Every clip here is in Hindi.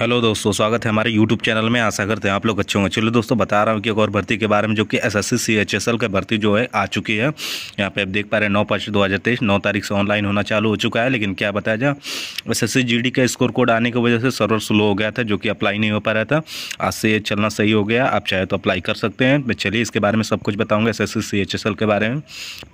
हेलो दोस्तों स्वागत है हमारे यूट्यूब चैनल में आशा करते हैं आप लोग अच्छे होंगे चलो दोस्तों बता रहा हूँ कि एक और भर्ती के बारे में जो कि एसएससी सीएचएसएल का भर्ती जो है आ चुकी है यहाँ पे आप देख पा रहे हैं नौ पाँच दो हज़ार तेईस नौ तारीख से ऑनलाइन होना चालू हो चुका है लेकिन क्या बताया जाए एस एस का स्कोर कोड आने की वजह से सर्वर स्लो हो गया था जो कि अप्लाई नहीं हो पा रहा था आज से ये चलना सही हो गया आप चाहे तो अप्लाई कर सकते हैं चलिए इसके बारे में सब कुछ बताऊँगा एस एस के बारे में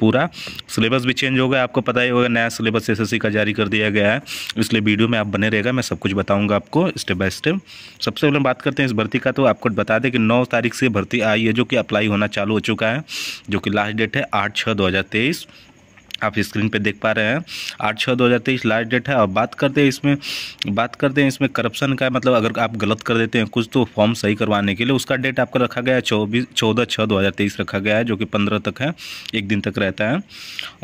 पूरा सिलेबस भी चेंज हो गया आपको पता ही होगा नया सिलेबस एस का जारी कर दिया गया है इसलिए वीडियो में आप बने रहेगा मैं सब कुछ बताऊँगा आपको स्टेप बाय स्टेप सबसे पहले बात करते हैं इस भर्ती का तो आपको बता दें कि नौ तारीख से भर्ती आई है जो कि अप्लाई होना चालू हो चुका है जो कि लास्ट डेट है आठ छः दो हज़ार तेईस आप स्क्रीन पे देख पा रहे हैं आठ छः दो हज़ार तेईस लास्ट डेट है और बात करते हैं इसमें बात करते हैं इसमें करप्शन का मतलब अगर आप गलत कर देते हैं कुछ तो फॉर्म सही करवाने के लिए उसका डेट आपका रखा गया है चौबीस चौदह छः दो हज़ार तेईस रखा गया है जो कि पंद्रह तक है एक दिन तक रहता है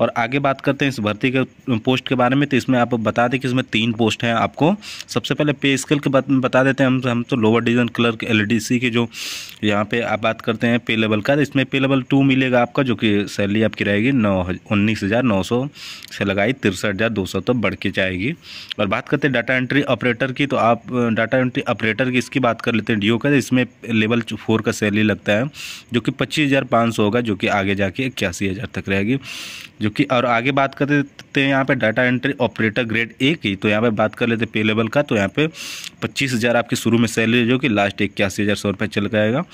और आगे बात करते हैं इस भर्ती के पोस्ट के बारे में तो इसमें आप बता दें कि इसमें तीन पोस्ट हैं आपको सबसे पहले पे स्केल के बता देते हैं हम हम तो लोअर डिवीजन क्लर्क एल के जो यहाँ पर आप बात करते हैं पे लेवल का तो इसमें पे लेवल टू मिलेगा आपका जो कि सैलरी आपकी रहेगी नौ उन्नीस हज़ार नौ सौ से लगाई तिरसठ हज़ार दो सौ तक तो बढ़ के जाएगी और बात करते हैं डाटा एंट्री ऑपरेटर की तो आप डाटा एंट्री ऑपरेटर की इसकी बात कर लेते हैं डी का इसमें लेवल फोर का सैलरी लगता है जो कि पच्चीस होगा जो कि आगे जाके इक्यासी तक रहेगी जो कि और आगे बात करते हैं यहाँ पर data entry operator grade A की तो यहाँ पर बात कर लेते हैं पे लेवल का तो यहाँ पर पच्चीस हज़ार आपकी शुरू में सैलरी जो कि लास्ट इक्यासी हज़ार सौ रुपये चल जाएगा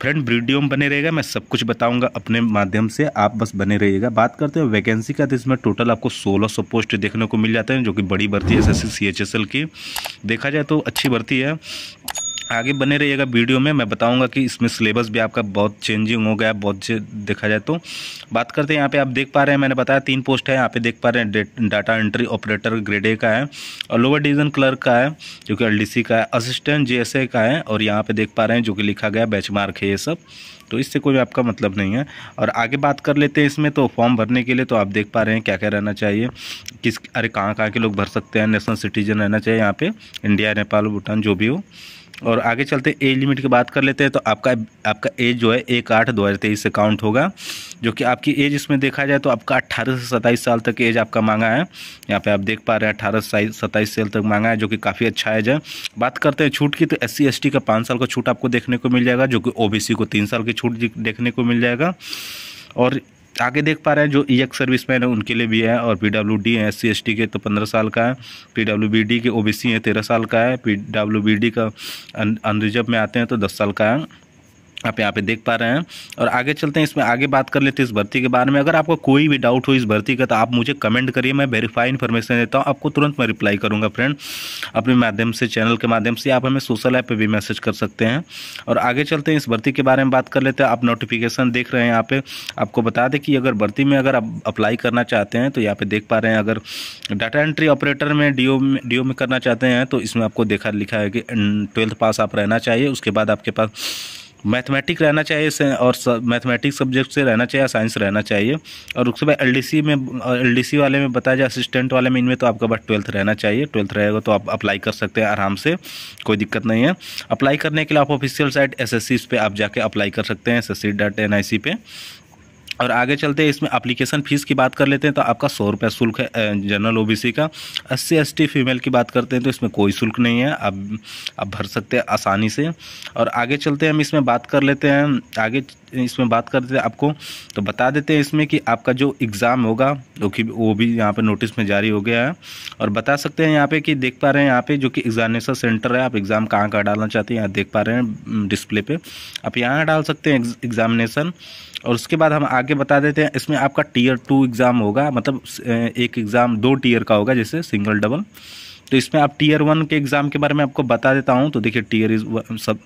फ्रेंड वीडियो में बने रहेगा मैं सब कुछ बताऊंगा अपने माध्यम से आप बस बने रहिएगा बात करते हैं वैकेंसी का तो इसमें टोटल आपको 1600 पोस्ट देखने को मिल जाते हैं जो कि बड़ी भर्ती है एस एस की देखा जाए तो अच्छी भर्ती है आगे बने रहिएगा वीडियो में मैं बताऊंगा कि इसमें सिलेबस भी आपका बहुत चेंजिंग हो गया बहुत देखा जाए तो बात करते हैं यहाँ पे आप देख पा रहे हैं मैंने बताया तीन पोस्ट है यहाँ पे देख पा रहे हैं data entry operator grade A का है और लोअर डिवीजन क्लर्क का है जो कि एल का है असिस्टेंट जे का है और यहाँ पर देख पा रहे हैं जो कि लिखा गया बैच मार्क है ये सब तो इससे कोई आपका मतलब नहीं है और आगे बात कर लेते हैं इसमें तो फॉर्म भरने के लिए तो आप देख पा रहे हैं क्या क्या रहना चाहिए किस अरे कहाँ कहाँ के लोग भर सकते हैं नेशनल सिटीजन रहना चाहिए यहाँ पर इंडिया नेपाल भूटान जो भी हो और आगे चलते एज लिमिट की बात कर लेते हैं तो आपका आपका एज जो है एक आठ दो हज़ार तेईस से काउंट होगा जो कि आपकी एज इसमें देखा जाए तो आपका अट्ठारह से सत्ताईस साल तक एज आपका मांगा है यहाँ पे आप देख पा रहे हैं अट्ठारह से सत्ताईस साल तक मांगा है जो कि काफ़ी अच्छा एज है बात करते हैं छूट की तो एस सी का पाँच साल का छूट आपको देखने को मिल जाएगा जो कि ओ को तीन साल की छूट देखने को मिल जाएगा और आगे देख पा रहे हैं जो ई e एक्स सर्विसमैन है उनके लिए भी है और पी डब्ल्यू डी है एस सी एस टी के तो पंद्रह साल का है पी डब्ल्यू बी डी के ओ बी सी है तेरह साल का है पी डब्ल्यू बी डी का अनरिजर्व में आते हैं तो दस साल का है आप यहाँ पे देख पा रहे हैं और आगे चलते हैं इसमें आगे बात कर लेते हैं इस भर्ती के बारे में अगर आपको कोई भी डाउट हो इस भर्ती का तो आप मुझे कमेंट करिए मैं वेरीफाई इन्फॉर्मेशन देता हूँ आपको तुरंत मैं रिप्लाई करूँगा फ्रेंड अपने माध्यम से चैनल के माध्यम से आप हमें सोशल ऐप पर भी मैसेज कर सकते हैं और आगे चलते हैं इस भर्ती के बारे में बात कर लेते हैं आप नोटिफिकेशन देख रहे हैं यहाँ पर आपको बता दें कि अगर भर्ती में अगर आप अप्लाई करना चाहते हैं तो यहाँ पर देख पा रहे हैं अगर डाटा एंट्री ऑपरेटर में डी डी में करना चाहते हैं तो इसमें आपको देखा लिखा है कि ट्वेल्थ अं, पास आप रहना चाहिए उसके बाद आपके पास मैथमेटिक रहना चाहिए और मैथमेटिक सब्जेक्ट से रहना चाहिए साइंस रहना चाहिए और उसके बाद एलडीसी में एलडीसी वाले में बताया जाए असिस्टेंट वाले में इनमें तो आपका बस ट्वेल्थ रहना चाहिए ट्वेल्थ रहेगा तो आप अप्लाई कर सकते हैं आराम से कोई दिक्कत नहीं है अप्लाई करने के लिए आप ऑफिशियल साइट एस एस आप जाके अप्लाई कर सकते हैं S S C N I C पे और आगे चलते इसमें अप्लीकेशन फ़ीस की बात कर लेते हैं तो आपका सौ रुपये शुल्क है जनरल ओबीसी का अस्सी एस टी फीमेल की बात करते हैं तो इसमें कोई शुल्क नहीं है आप आप भर सकते हैं आसानी से और आगे चलते हम इसमें बात कर लेते हैं आगे इसमें बात करते हैं आपको तो बता देते हैं इसमें कि आपका जो एग्ज़ाम होगा वो कि वो भी यहाँ पे नोटिस में जारी हो गया है और बता सकते हैं यहाँ पे कि देख पा रहे हैं यहाँ पे जो कि एग्जामिनेशन सेंटर है आप एग्ज़ाम कहाँ कहाँ डालना चाहते हैं यहाँ देख पा रहे हैं डिस्प्ले पर आप यहाँ डाल सकते हैं एग्जामिनेशन और उसके बाद हम आगे बता देते हैं इसमें आपका टीयर टू एग्ज़ाम होगा मतलब एक एग्ज़ाम दो टीयर का होगा जैसे सिंगल डबल तो इसमें आप टीयर वन के एग्ज़ाम के बारे में आपको बता देता हूँ तो देखिए टीयर इज सब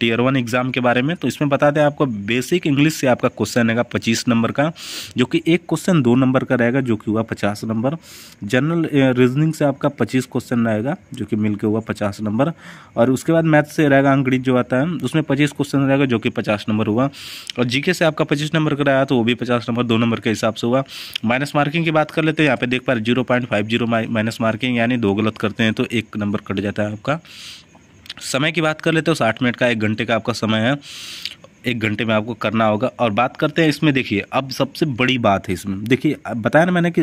टीयर वन एग्ज़ाम के बारे में तो इसमें बता दें आपको बेसिक इंग्लिश से आपका क्वेश्चन रहेगा पच्चीस नंबर का जो कि एक क्वेश्चन दो नंबर का रहेगा जो कि हुआ पचास नंबर जनरल रीजनिंग से आपका पच्चीस क्वेश्चन रहेगा जो कि मिलकर हुआ पचास नंबर और उसके बाद मैथ से रहेगा अंग्रेज जो आता है उसमें पच्चीस क्वेश्चन रहेगा जो कि पचास नंबर हुआ और जीके से आपका पच्चीस नंबर का रहा तो वो भी पचास नंबर दो नंबर के हिसाब से हुआ माइनस मार्किंग की बात कर लेते हैं यहाँ पे देख पा रहे zero point five zero minus marking यानी दो गलत करते हैं तो एक नंबर कट जाता है आपका समय की बात कर लेते हो साठ मिनट का एक घंटे का आपका समय है एक घंटे में आपको करना होगा और बात करते हैं इसमें देखिए अब सबसे बड़ी बात है इसमें देखिए बताया ना मैंने कि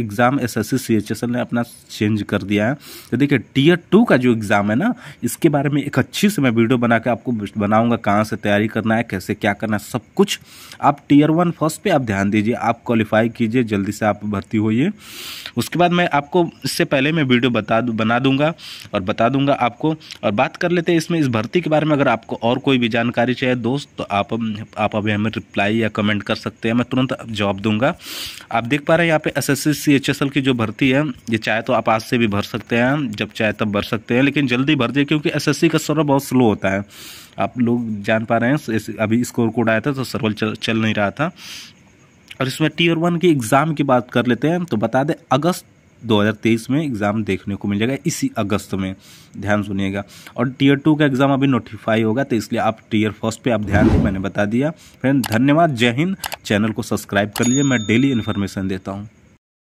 exam S S C H S L ने अपना चेंज कर दिया है तो देखिए टीयर टू का जो एग्ज़ाम है ना इसके बारे में एक अच्छी से मैं वीडियो बना के आपको बनाऊँगा कहाँ से तैयारी करना है कैसे क्या करना है सब कुछ आप टीयर वन फर्स्ट पर आप ध्यान दीजिए आप क्वालिफाई कीजिए जल्दी से आप भर्ती होइए उसके बाद मैं आपको इससे पहले मैं वीडियो बता बना दूंगा और बता दूंगा आपको और बात कर लेते हैं इसमें इस भर्ती के बारे में अगर आपको और कोई भी जानकारी चाहिए दोस्त तो आप आप अभी हमें रिप्लाई या कमेंट कर सकते हैं मैं तुरंत जॉब दूंगा आप देख पा रहे हैं यहाँ पे S S C H S L की जो भर्ती है ये चाहे तो आप आज से भी भर सकते हैं जब चाहे तब भर सकते हैं लेकिन जल्दी भर दिए क्योंकि एस एस सी का सर्वर बहुत स्लो होता है आप लोग जान पा रहे हैं अभी स्कोर कोड आया था तो सर्वर चल नहीं रहा था और इसमें टीयर वन की एग्ज़ाम की बात कर लेते हैं तो बता दें अगस्त 2023 में एग्ज़ाम देखने को मिल जाएगा इसी अगस्त में ध्यान सुनिएगा और टीयर टू का एग्ज़ाम अभी नोटिफाई होगा तो इसलिए आप टीयर फर्स्ट पे आप ध्यान दें मैंने बता दिया फ्रेंड धन्यवाद जय हिंद चैनल को सब्सक्राइब कर लीजिए मैं डेली इन्फॉर्मेशन देता हूँ